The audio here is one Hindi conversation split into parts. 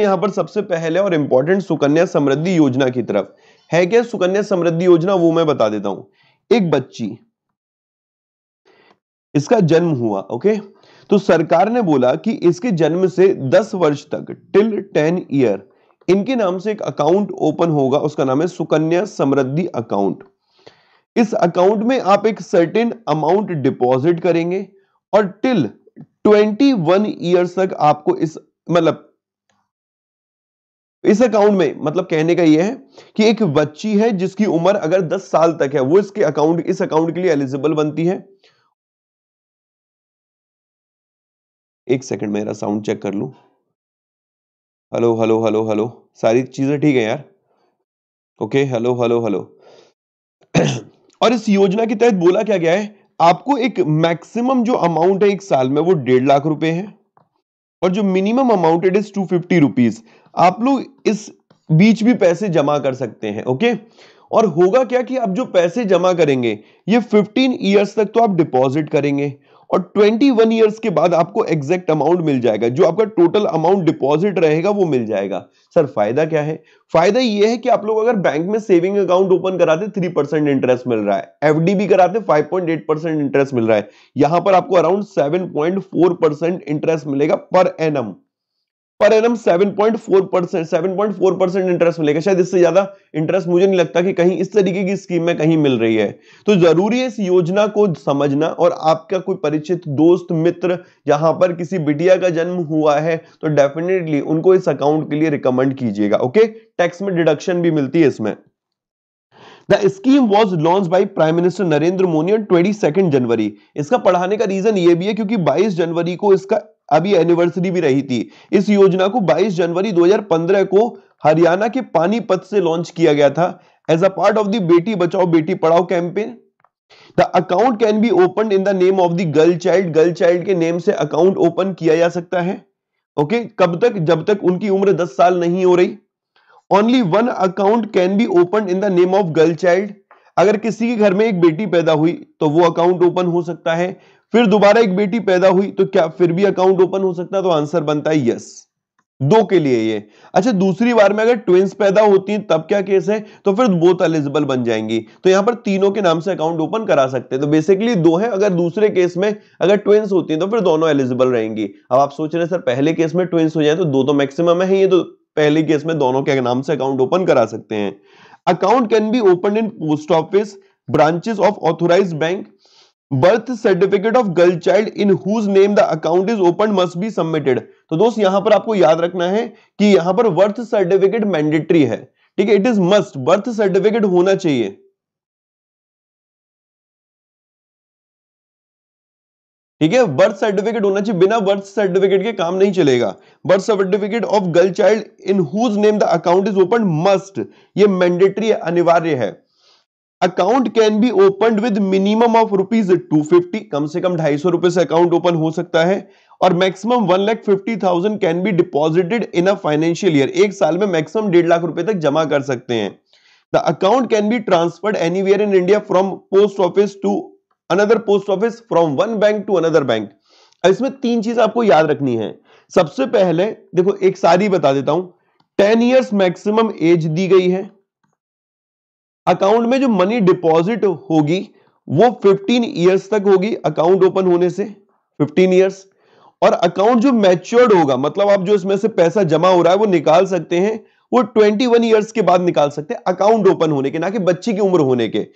यहाँ पर सबसे पहले और इंपॉर्टेंट सुकन्या समृद्धि योजना की तरफ है क्या सुकन्या समृद्धि योजना वो मैं बता देता हूं एक बच्ची इसका जन्म हुआ ओके तो सरकार ने बोला कि इसके जन्म से 10 वर्ष तक टिल 10 ईयर इनके नाम से एक अकाउंट ओपन होगा उसका नाम है सुकन्या समृद्धि अकाउंट इस अकाउंट में आप एक सर्टेन अमाउंट डिपॉजिट करेंगे और टिल 21 इयर्स तक आपको इस मतलब इस अकाउंट में मतलब कहने का यह है कि एक बच्ची है जिसकी उम्र अगर 10 साल तक है वो इसके अकाउंट इस अकाउंट के लिए एलिजिबल बनती है एक सेकंड मेरा साउंड चेक कर लू हेलो हेलो हेलो हेलो सारी चीजें ठीक है यार ओके हेलो हेलो हेलो और इस योजना के तहत बोला क्या गया है आपको एक मैक्सिमम जो अमाउंट है एक साल में वो डेढ़ लाख रुपए है और जो minimum amount it is two fifty rupees आप लोग इस बीच भी पैसे जमा कर सकते हैं ओके और होगा क्या कि आप जो पैसे जमा करेंगे ये 15 इयर्स तक तो आप डिपॉजिट करेंगे और 21 इयर्स के बाद आपको एग्जैक्ट अमाउंट मिल जाएगा जो आपका टोटल अमाउंट डिपॉजिट रहेगा वो मिल जाएगा सर फायदा क्या है फायदा ये है कि आप लोग अगर बैंक में सेविंग अकाउंट ओपन कराते थ्री परसेंट इंटरेस्ट मिल रहा है एफडी भी कराते five point eight percent interest मिल रहा है यहां पर आपको around seven point four percent interest मिलेगा per annum per annum seven point four percent seven point four percent interest मिलेगा शायद इससे ज्यादा इंटरेस्ट मुझे नहीं लगता कि कहीं इस तरीके की स्कीम में कहीं मिल रही है तो जरूरी है इस योजना को समझना और आपका कोई परिचित दोस्त मित्र जहां पर किसी बिटिया का जन्म हुआ है तो डेफिनेटली उनको इस अकाउंट के लिए रिकमेंड कीजिएगा ओके टैक्स में डिडक्शन भी मिलती है इसमें the scheme was launch by prime minister Narendra Modi on twenty second January इसका पढ़ाने का रीजन ये भी है क्योंकि 22 जनवरी को इसका अभी एनिवर्सरी भी रही थी इस योजना को 22 जनवरी 2015 को हरियाणा के पानीपत से लॉन्च किया गया था as a part of the Beti Bachao Beti Padhao campaign the account can be open in the name of the girl child girl child के नेम से अकाउंट ओपन किया जा सकता है ओके okay? कब तक जब तक उनकी उम्र 10 साल नहीं हो रही only one account can be open in the name of girl child अगर किसी के घर में एक बेटी पैदा हुई तो वो अकाउंट ओपन हो सकता है फिर दोबारा एक बेटी पैदा हुई तो क्या फिर भी अकाउंट ओपन हो सकता है तो आंसर बनता है यस दो के लिए ये अच्छा दूसरी बार में अगर ट्विंस पैदा होती हैं तब क्या केस है तो फिर बोथ एलिजिबल बन जाएंगी तो यहां पर तीनों के नाम से अकाउंट ओपन करा सकते हैं तो बेसिकली दो है अगर दूसरे केस में अगर ट्विंस होती हैं तो फिर दोनों एलिजिबल रहेंगी अब आप सोच रहे सर पहले केस में ट्विंस हो जाए तो दो तो मैक्सिमम है ये तो पहले केस में दोनों के नाम से अकाउंट ओपन करा सकते हैं account can be open in post office branches of authorise bank birth certificate of girl child in whose name the account is open must be submitted तो दोस्त यहां पर आपको याद रखना है कि यहां पर बर्थ सर्टिफिकेट मैंडेटरी है ठीक है it is must birth certificate होना चाहिए ठीक है बर्थ सर्टिफिकेट होना चाहिए बिना बर्थ सर्टिफिकेट के काम नहीं चलेगा birth certificate of girl child in whose name the account is open must ये मैंडेटरी अनिवार्य है account can be open with minimum of rupees two fifty कम से कम ढाई सौ रुपए से अकाउंट ओपन हो सकता है और maximum one lakh fifty thousand can be deposited in a financial year एक साल में मैक्सिमम डेढ़ लाख रुपए तक जमा कर सकते हैं the account can be transferred anywhere in India from post office to another post office from one bank to another bank इसमें तीन चीज आपको याद रखनी है सबसे पहले देखो एक सारी बता देता हूं टेन ईयर्स मैक्सिमम एज दी गई है अकाउंट में जो मनी डिपॉजिट होगी वो 15 इयर्स तक होगी अकाउंट ओपन होने से 15 इयर्स और अकाउंट जो मैच्योर्ड होगा मतलब आप जो इसमें से पैसा जमा हो रहा है वो निकाल सकते हैं वो 21 इयर्स के बाद निकाल सकते हैं अकाउंट ओपन होने के ना कि बच्चे की उम्र होने के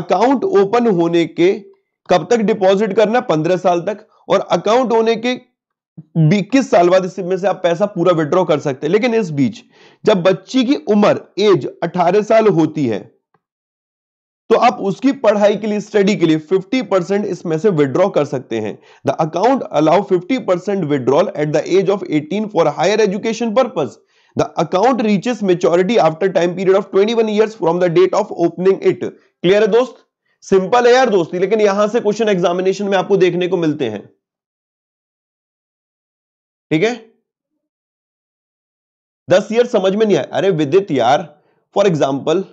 अकाउंट ओपन होने के कब तक डिपॉजिट करना पंद्रह साल तक और अकाउंट होने के किस साल बाद इसमें से आप पैसा पूरा विड्रॉ कर सकते हैं लेकिन इस बीच जब बच्ची की उम्र एज 18 साल होती है तो आप उसकी पढ़ाई के लिए स्टडी के लिए 50 परसेंट इसमें से विड्रॉ कर सकते हैं the account allow 50 percent withdrawal at the age of 18 for higher education purpose the account reaches maturity after time period of 21 year from the date of opening it clear है दोस्त सिंपल है यार दोस्ती लेकिन यहां से क्वेश्चन एग्जामिनेशन में आपको देखने को मिलते हैं ठीक है दस ईयर समझ में नहीं आया अरे विदित यार फॉर एग्जाम्पल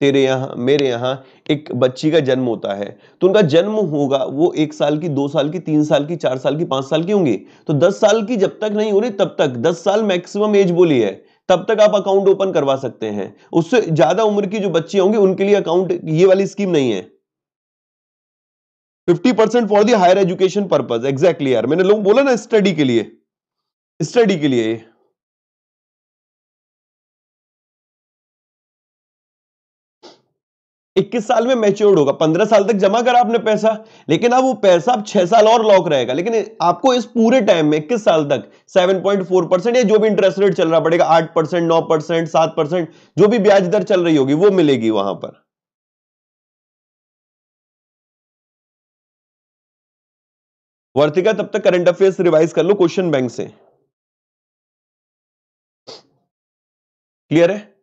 तेरे यहाँ मेरे यहाँ एक बच्ची का जन्म होता है तो उनका जन्म होगा वो एक साल की दो साल की तीन साल की चार साल की पांच साल की होंगी तो दस साल की जब तक नहीं हो रही तब तक दस साल मैक्सिमम एज बोली है तब तक आप अकाउंट ओपन करवा सकते हैं उससे ज्यादा उम्र की जो बच्ची होंगी उनके लिए अकाउंट ये वाली स्कीम नहीं है fifty percent for the higher education purpose exactly यार मैंने लोग बोला ना स्टडी के लिए स्टडी के लिए 21 साल में मैच्योर्ड होगा 15 साल तक जमा करा आपने पैसा लेकिन अब वो पैसा अब 6 साल और लॉक रहेगा लेकिन आपको इस पूरे टाइम में 21 साल तक 7.4 परसेंट या जो भी इंटरेस्ट रेट चल रहा पड़ेगा 8 परसेंट नौ परसेंट सात परसेंट जो भी ब्याज दर चल रही होगी वो मिलेगी वहां पर वर्तिका तब तक करंट अफेयर्स रिवाइज कर लो क्वेश्चन बैंक से क्लियर है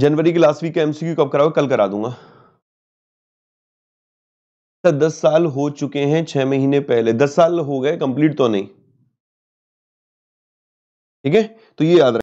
जनवरी की लास्ट वीक का एमसीक्यू कब कराओ कल करा दूंगा सर अच्छा, दस साल हो चुके हैं छह महीने पहले दस साल हो गए कंप्लीट तो नहीं ठीक है तो ये याद रख